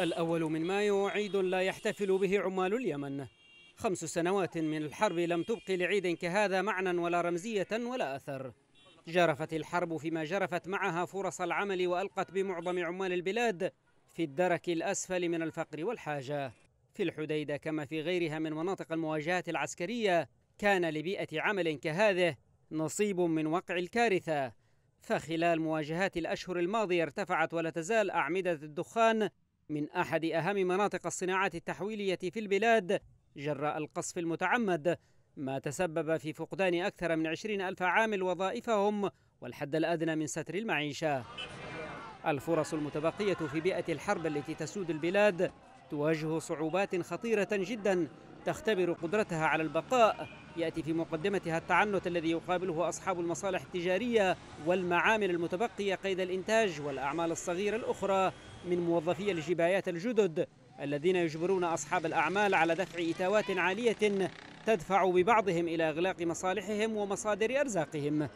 الأول من مايو عيد لا يحتفل به عمال اليمن خمس سنوات من الحرب لم تبقي لعيد كهذا معنى ولا رمزية ولا أثر جرفت الحرب فيما جرفت معها فرص العمل وألقت بمعظم عمال البلاد في الدرك الأسفل من الفقر والحاجة في الحديدة كما في غيرها من مناطق المواجهات العسكرية كان لبيئة عمل كهذه نصيب من وقع الكارثة فخلال مواجهات الأشهر الماضية ارتفعت ولا تزال أعمدة الدخان من أحد أهم مناطق الصناعات التحويلية في البلاد جراء القصف المتعمد ما تسبب في فقدان أكثر من 20 ألف عامل وظائفهم والحد الأدنى من ستر المعيشة الفرص المتبقية في بيئة الحرب التي تسود البلاد تواجه صعوبات خطيرة جدا تختبر قدرتها على البقاء يأتي في مقدمتها التعنت الذي يقابله أصحاب المصالح التجارية والمعامل المتبقية قيد الإنتاج والأعمال الصغيرة الأخرى من موظفي الجبايات الجدد الذين يجبرون أصحاب الأعمال على دفع إتاوات عالية تدفع ببعضهم إلى إغلاق مصالحهم ومصادر أرزاقهم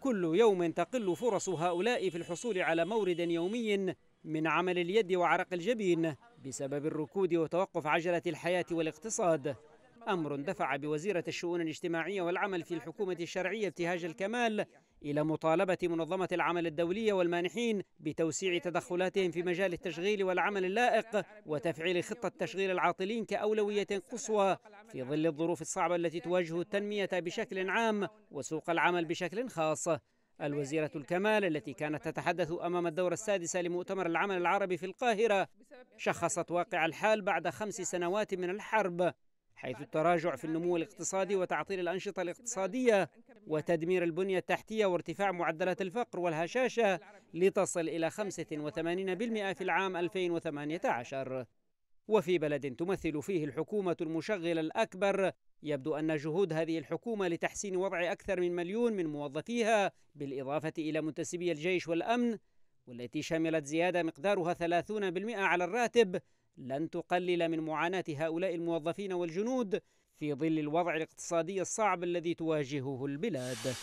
كل يوم تقل فرص هؤلاء في الحصول على مورد يومي من عمل اليد وعرق الجبين بسبب الركود وتوقف عجلة الحياة والاقتصاد أمر دفع بوزيرة الشؤون الاجتماعية والعمل في الحكومة الشرعية ابتهاج الكمال إلى مطالبة منظمة العمل الدولية والمانحين بتوسيع تدخلاتهم في مجال التشغيل والعمل اللائق وتفعيل خطة تشغيل العاطلين كأولوية قصوى في ظل الظروف الصعبة التي تواجه التنمية بشكل عام وسوق العمل بشكل خاص الوزيرة الكمال التي كانت تتحدث أمام الدورة السادسة لمؤتمر العمل العربي في القاهرة شخصت واقع الحال بعد خمس سنوات من الحرب حيث التراجع في النمو الاقتصادي وتعطيل الأنشطة الاقتصادية وتدمير البنية التحتية وارتفاع معدلات الفقر والهشاشة لتصل إلى 85% في العام 2018 وفي بلد تمثل فيه الحكومة المشغلة الأكبر يبدو أن جهود هذه الحكومة لتحسين وضع أكثر من مليون من موظفيها بالإضافة إلى منتسبي الجيش والأمن والتي شملت زيادة مقدارها 30% على الراتب لن تقلل من معاناة هؤلاء الموظفين والجنود في ظل الوضع الاقتصادي الصعب الذي تواجهه البلاد.